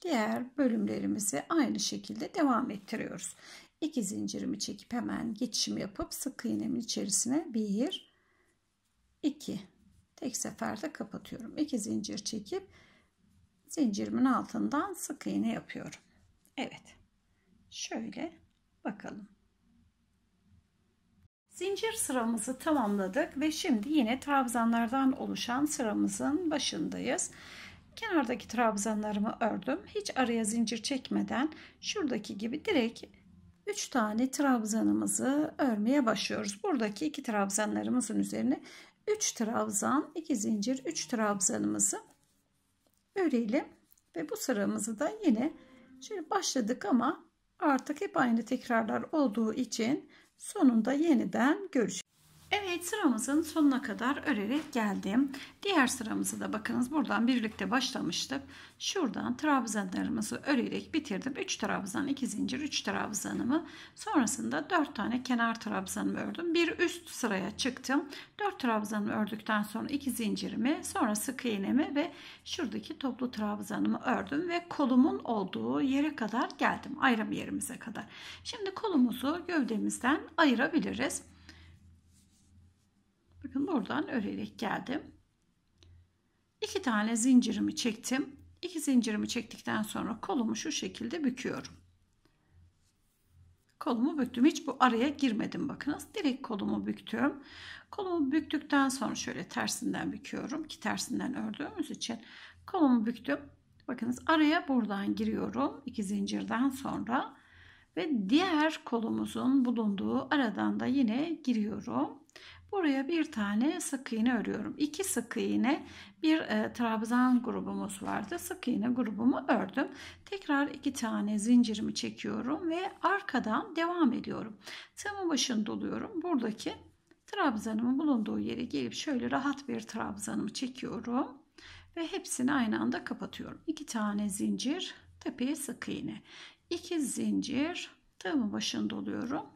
diğer bölümlerimizi aynı şekilde devam ettiriyoruz. 2 zincirimi çekip hemen geçişimi yapıp sık iğnemin içerisine 1 2 tek seferde kapatıyorum 2 zincir çekip zincirimin altından sık iğne yapıyorum Evet şöyle bakalım zincir sıramızı tamamladık ve şimdi yine trabzanlardan oluşan sıramızın başındayız kenardaki trabzanlarımı ördüm hiç araya zincir çekmeden şuradaki gibi direkt 3 tane trabzanımızı örmeye başlıyoruz. Buradaki 2 trabzanlarımızın üzerine 3 trabzan, 2 zincir, 3 trabzanımızı örelim. Ve bu sıramızı da yine şöyle başladık ama artık hep aynı tekrarlar olduğu için sonunda yeniden görüşürüz. Evet sıramızın sonuna kadar örerek geldim. Diğer sıramızı da bakınız buradan birlikte başlamıştık. Şuradan trabzanlarımızı örerek bitirdim. 3 trabzan 2 zincir 3 trabzanımı sonrasında 4 tane kenar trabzanımı ördüm. Bir üst sıraya çıktım. 4 trabzanımı ördükten sonra 2 zincirimi sonra sık iğnemi ve şuradaki toplu trabzanımı ördüm ve kolumun olduğu yere kadar geldim. Ayrım yerimize kadar. Şimdi kolumuzu gövdemizden ayırabiliriz. Bakın buradan örerek geldim. İki tane zincirimi çektim. İki zincirimi çektikten sonra kolumu şu şekilde büküyorum. Kolumu büktüm. Hiç bu araya girmedim bakınız. Direkt kolumu büktüm. Kolumu büktükten sonra şöyle tersinden büküyorum ki tersinden ördüğümüz için kolumu büktüm. Bakınız araya buradan giriyorum. iki zincirden sonra ve diğer kolumuzun bulunduğu aradan da yine giriyorum. Buraya bir tane sık iğne örüyorum. İki sık iğne bir e, trabzan grubumuz vardı. Sık iğne grubumu ördüm. Tekrar iki tane zincirimi çekiyorum ve arkadan devam ediyorum. Tığımın başını doluyorum. Buradaki trabzanımın bulunduğu yere gelip şöyle rahat bir trabzanımı çekiyorum. Ve hepsini aynı anda kapatıyorum. İki tane zincir, tepeye sık iğne. İki zincir, tığımın başını doluyorum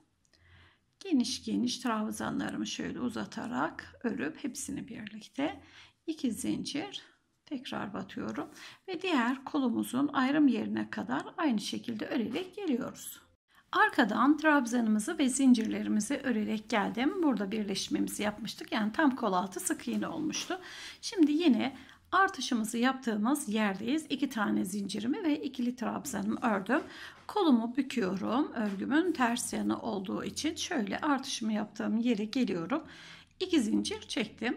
geniş geniş trabzanlarımı şöyle uzatarak örüp hepsini birlikte iki zincir tekrar batıyorum ve diğer kolumuzun ayrım yerine kadar aynı şekilde örerek geliyoruz. Arkadan trabzanımızı ve zincirlerimizi örerek geldim. Burada birleşmemizi yapmıştık. Yani tam kol altı sık iğne olmuştu. Şimdi yine artışımızı yaptığımız yerdeyiz. İki tane zincirimi ve ikili trabzanımı ördüm. Kolumu büküyorum. Örgümün ters yanı olduğu için şöyle artışımı yaptığım yere geliyorum. İki zincir çektim.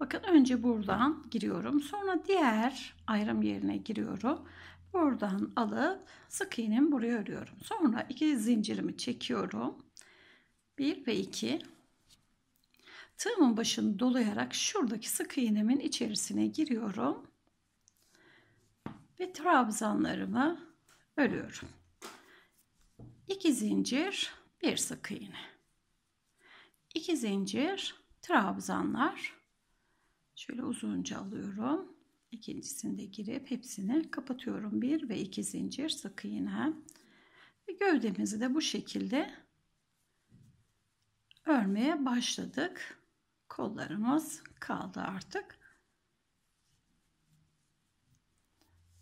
Bakın önce buradan giriyorum. Sonra diğer ayrım yerine giriyorum. Buradan alıp sık iğnemi buraya örüyorum. Sonra iki zincirimi çekiyorum. 1 ve 2 Tığımın başını dolayarak şuradaki sık iğnemin içerisine giriyorum. Ve trabzanlarımı örüyorum. 2 zincir, bir sık iğne. 2 zincir, trabzanlar. Şöyle uzunca alıyorum. İkincisinde girip hepsini kapatıyorum. 1 ve 2 zincir sık iğne. Ve gövdemizi de bu şekilde örmeye başladık kollarımız kaldı artık.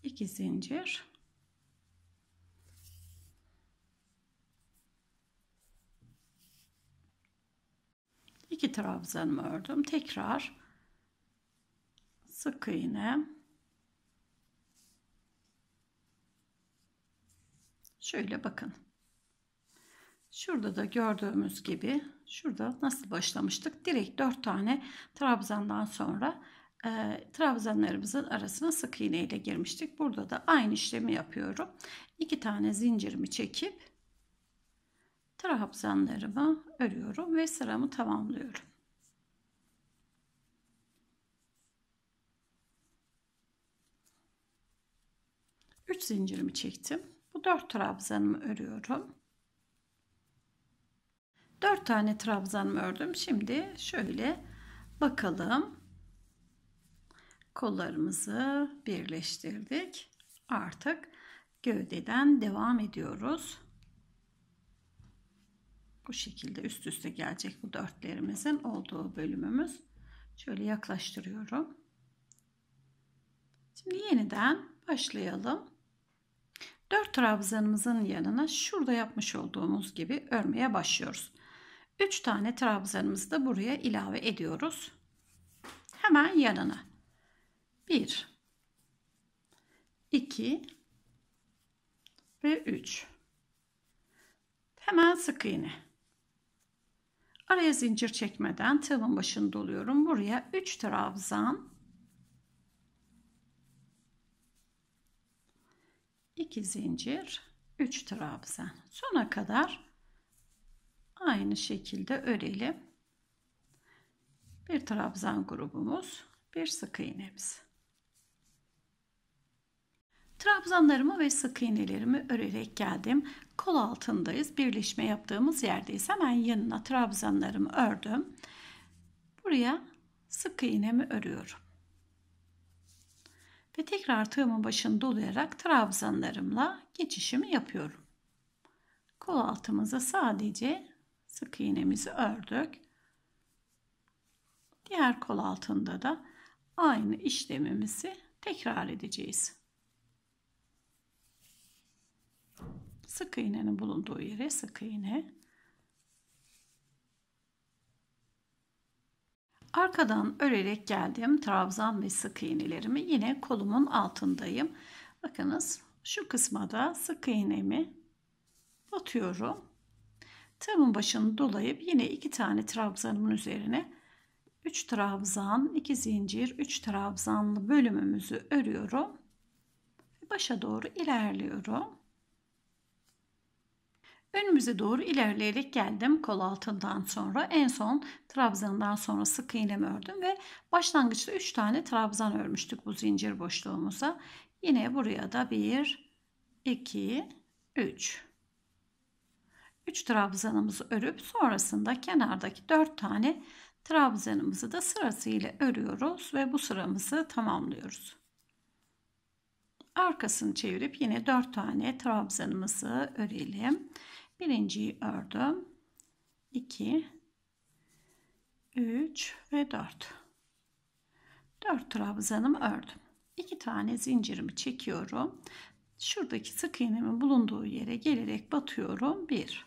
2 zincir. İki trabzanımı ördüm. Tekrar sık iğne şöyle bakın Şurada da gördüğümüz gibi şurada nasıl başlamıştık? Direkt 4 tane trabzandan sonra e, trabzanlarımızın arasına sık iğne ile girmiştik. Burada da aynı işlemi yapıyorum. 2 tane zincirimi çekip trabzanlarımı örüyorum ve sıramı tamamlıyorum. Üç zincirimi çektim. Bu dört trabzanımı örüyorum. 4 tane trabzan ördüm. Şimdi şöyle bakalım. Kollarımızı birleştirdik. Artık gövdeden devam ediyoruz. Bu şekilde üst üste gelecek bu dörtlerimizin olduğu bölümümüz. Şöyle yaklaştırıyorum. Şimdi yeniden başlayalım. 4 trabzanımızın yanına şurada yapmış olduğumuz gibi örmeye başlıyoruz. 3 tane trabzanımızı da buraya ilave ediyoruz. Hemen yanına. 1 2 ve 3. Hemen sık iğne. Araya zincir çekmeden tığımın başını doluyorum. Buraya 3 trabzan 2 zincir 3 trabzan sona kadar aynı şekilde örelim. Bir trabzan grubumuz, bir sık iğnemiz. Trabzanlarımı ve sık iğnelerimi örerek geldim. Kol altındayız. Birleşme yaptığımız yerdeyiz. Hemen yanına trabzanlarımı ördüm. Buraya sık iğnemi örüyorum. Ve tekrar tığımın başını dolayarak trabzanlarımla geçişimi yapıyorum. Kol altımıza sadece sık iğnemizi ördük. Diğer kol altında da aynı işlemimizi tekrar edeceğiz. Sık iğnenin bulunduğu yere sık iğne. Arkadan örerek geldim. Trabzan ve sık iğnelerimi yine kolumun altındayım. Bakınız şu kısma da sık iğnemi batıyorum. Tığımın başını dolayıp yine iki tane trabzanımın üzerine 3 trabzan, 2 zincir, 3 trabzanlı bölümümüzü örüyorum. Başa doğru ilerliyorum. Önümüze doğru ilerleyerek geldim kol altından sonra en son trabzandan sonra sık iğnemi ördüm ve başlangıçta 3 tane trabzan örmüştük bu zincir boşluğumuza. Yine buraya da 1 2 3 3 trabzanımızı örüp sonrasında kenardaki 4 tane trabzanımızı da sırasıyla örüyoruz ve bu sıramızı tamamlıyoruz. Arkasını çevirip yine 4 tane trabzanımızı örelim. Birinciyi ördüm. 2 3 ve 4. 4 trabzanımı ördüm. 2 tane zincirimi çekiyorum. Şuradaki sık iğnemin bulunduğu yere gelerek batıyorum. 1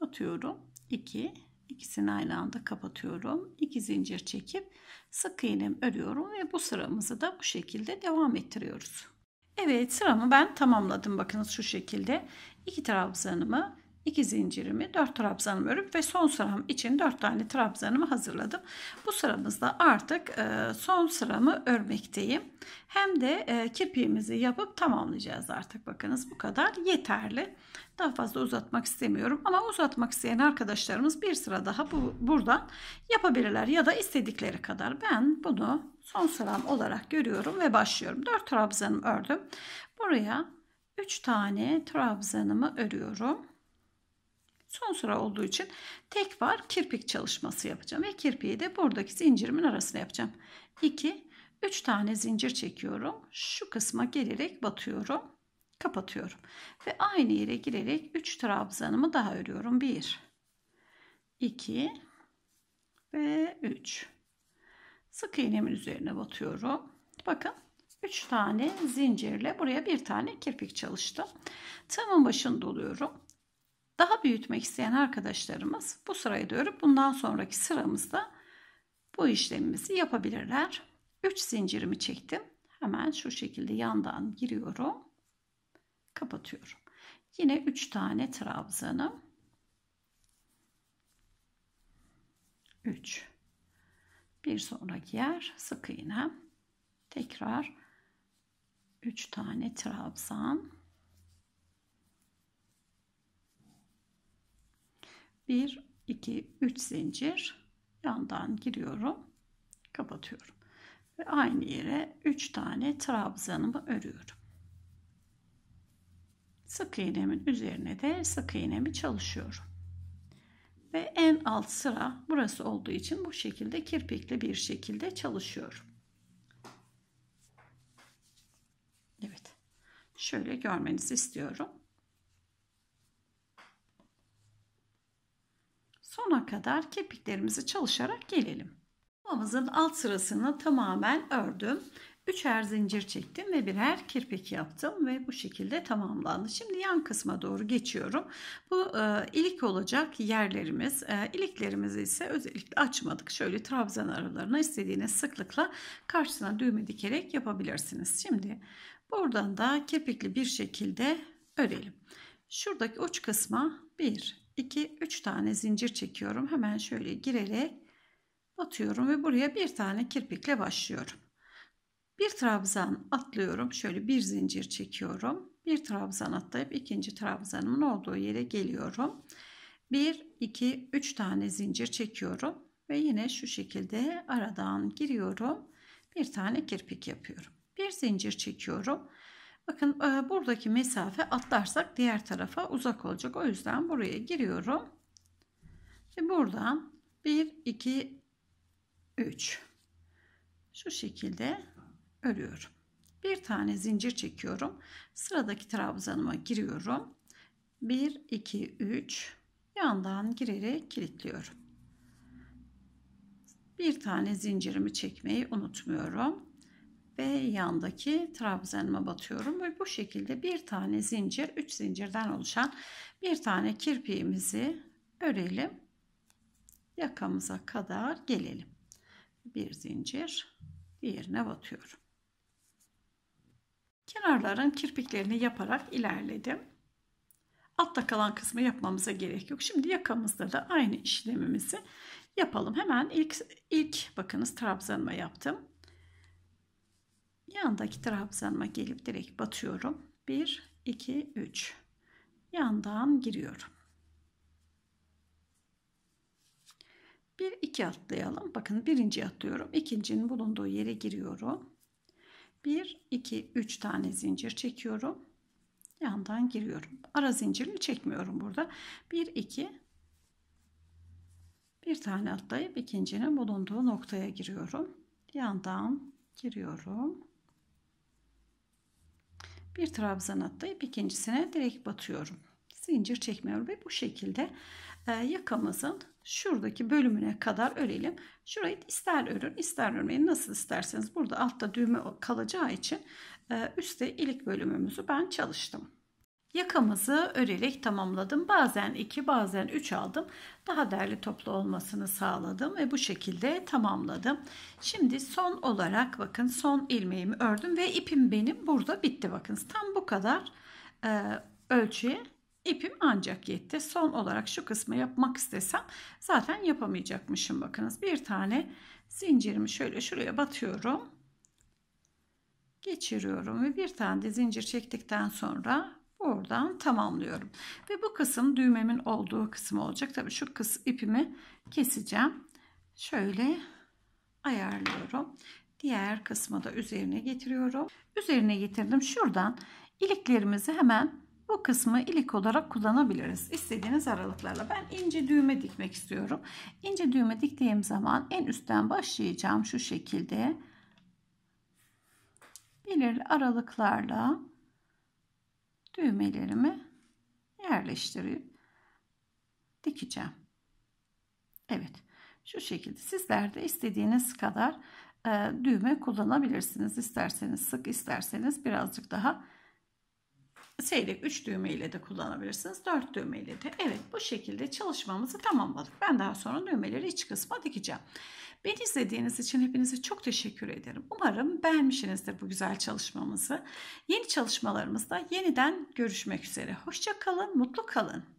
Atıyorum, 2 ikisini aynı anda kapatıyorum 2 zincir çekip sık iğnem örüyorum ve bu sıramızı da bu şekilde devam ettiriyoruz Evet sıramı ben tamamladım bakınız şu şekilde iki trabzanımı 2 zincirimi 4 trabzanımı örüp ve son sıram için 4 tane trabzanımı hazırladım. Bu sıramızda artık e, son sıramı örmekteyim. Hem de e, kirpiğimizi yapıp tamamlayacağız artık. Bakınız bu kadar yeterli. Daha fazla uzatmak istemiyorum ama uzatmak isteyen arkadaşlarımız bir sıra daha bu, buradan yapabilirler ya da istedikleri kadar. Ben bunu son sıram olarak görüyorum ve başlıyorum. 4 trabzanımı ördüm. Buraya 3 tane trabzanımı örüyorum. Son sıra olduğu için tek var kirpik çalışması yapacağım. Ve kirpiği de buradaki zincirimin arasına yapacağım. 2, 3 tane zincir çekiyorum. Şu kısma gelerek batıyorum. Kapatıyorum. Ve aynı yere girerek 3 trabzanımı daha örüyorum. 1, 2 ve 3. Sık iğnemin üzerine batıyorum. Bakın 3 tane zincirle buraya bir tane kirpik çalıştım. Tığımın başını doluyorum. Daha büyütmek isteyen arkadaşlarımız bu sırayı da bundan sonraki sıramızda bu işlemimizi yapabilirler. 3 zincirimi çektim. Hemen şu şekilde yandan giriyorum. Kapatıyorum. Yine 3 tane trabzanım. 3 bir sonraki yer sık iğne tekrar 3 tane trabzan 1 2 3 zincir yandan giriyorum kapatıyorum ve aynı yere 3 tane trabzanımı örüyorum sık iğnemin üzerine de sık iğnemi çalışıyorum ve en alt sıra burası olduğu için bu şekilde kirpikli bir şekilde çalışıyorum Evet şöyle görmenizi istiyorum sona kadar kepiklerimizi çalışarak gelelim. Yuvamızın alt sırasını tamamen ördüm. Üçer zincir çektim ve birer kirpik yaptım ve bu şekilde tamamlandı. Şimdi yan kısma doğru geçiyorum. Bu e, ilik olacak yerlerimiz. E, iliklerimizi ise özellikle açmadık. Şöyle trabzan aralarına istediğiniz sıklıkla karşısına düğme dikerek yapabilirsiniz. Şimdi buradan da kirpikli bir şekilde örelim. Şuradaki uç kısma 1, 2, 3 tane zincir çekiyorum. Hemen şöyle girerek atıyorum ve buraya bir tane kirpikle başlıyorum. Bir trabzan atlıyorum. Şöyle bir zincir çekiyorum. Bir trabzan atlayıp ikinci trabzanımın olduğu yere geliyorum. 1, 2, 3 tane zincir çekiyorum. Ve yine şu şekilde aradan giriyorum. Bir tane kirpik yapıyorum. Bir zincir çekiyorum. Bakın e, buradaki mesafe atlarsak diğer tarafa uzak olacak. O yüzden buraya giriyorum. Ve buradan 1, 2, 3. Şu şekilde örüyorum. Bir tane zincir çekiyorum. Sıradaki trabzanıma giriyorum. 1, 2, 3. Yandan girerek kilitliyorum. Bir tane zincirimi çekmeyi unutmuyorum ve yandaki trabzanıma batıyorum ve bu şekilde bir tane zincir 3 zincirden oluşan bir tane kirpiğimizi örelim yakamıza kadar gelelim bir zincir diğerine batıyorum kenarların kirpiklerini yaparak ilerledim altta kalan kısmı yapmamıza gerek yok şimdi yakamızda da aynı işlemimizi yapalım hemen ilk ilk bakınız trabzanıma yaptım Yandaki trabzanıma gelip direkt batıyorum. 1, 2, 3. Yandan giriyorum. 1, 2 atlayalım. Bakın birinci atlıyorum. İkincinin bulunduğu yere giriyorum. 1, 2, 3 tane zincir çekiyorum. Yandan giriyorum. Ara zincirini çekmiyorum burada. 1, 2, bir tane atlayıp ikincinin bulunduğu noktaya giriyorum. Yandan giriyorum bir trabzan atlayıp ikincisine direkt batıyorum. Zincir çekmiyorum ve bu şekilde e, yakamızın şuradaki bölümüne kadar örelim. Şurayı ister örün ister örmeyin nasıl isterseniz. Burada altta düğme kalacağı için e, üstte ilik bölümümüzü ben çalıştım. Yakamızı örerek tamamladım. Bazen 2 bazen 3 aldım. Daha derli toplu olmasını sağladım ve bu şekilde tamamladım. Şimdi son olarak bakın son ilmeğimi ördüm ve ipim benim burada bitti. Bakın tam bu kadar e, ölçüye ipim ancak yetti. Son olarak şu kısmı yapmak istesem zaten yapamayacakmışım. Bakınız bir tane zincirimi şöyle şuraya batıyorum. Geçiriyorum ve bir tane de zincir çektikten sonra Buradan tamamlıyorum. Ve bu kısım düğmemin olduğu kısım olacak. Tabii şu kısım ipimi keseceğim. Şöyle ayarlıyorum. Diğer kısmı da üzerine getiriyorum. Üzerine getirdim. Şuradan iliklerimizi hemen bu kısmı ilik olarak kullanabiliriz. İstediğiniz aralıklarla. Ben ince düğme dikmek istiyorum. Ince düğme diktiğim zaman en üstten başlayacağım şu şekilde. Belirli aralıklarla düğmelerimi yerleştirip dikeceğim. Evet. Şu şekilde sizler de istediğiniz kadar e, düğme kullanabilirsiniz. İsterseniz sık isterseniz birazcık daha seyrek. 3 düğme ile de kullanabilirsiniz. 4 düğme ile de. Evet bu şekilde çalışmamızı tamamladık. Ben daha sonra düğmeleri iç kısma dikeceğim. Beni izlediğiniz için hepinize çok teşekkür ederim. Umarım beğenmişsinizdir bu güzel çalışmamızı. Yeni çalışmalarımızda yeniden görüşmek üzere. Hoşçakalın, mutlu kalın.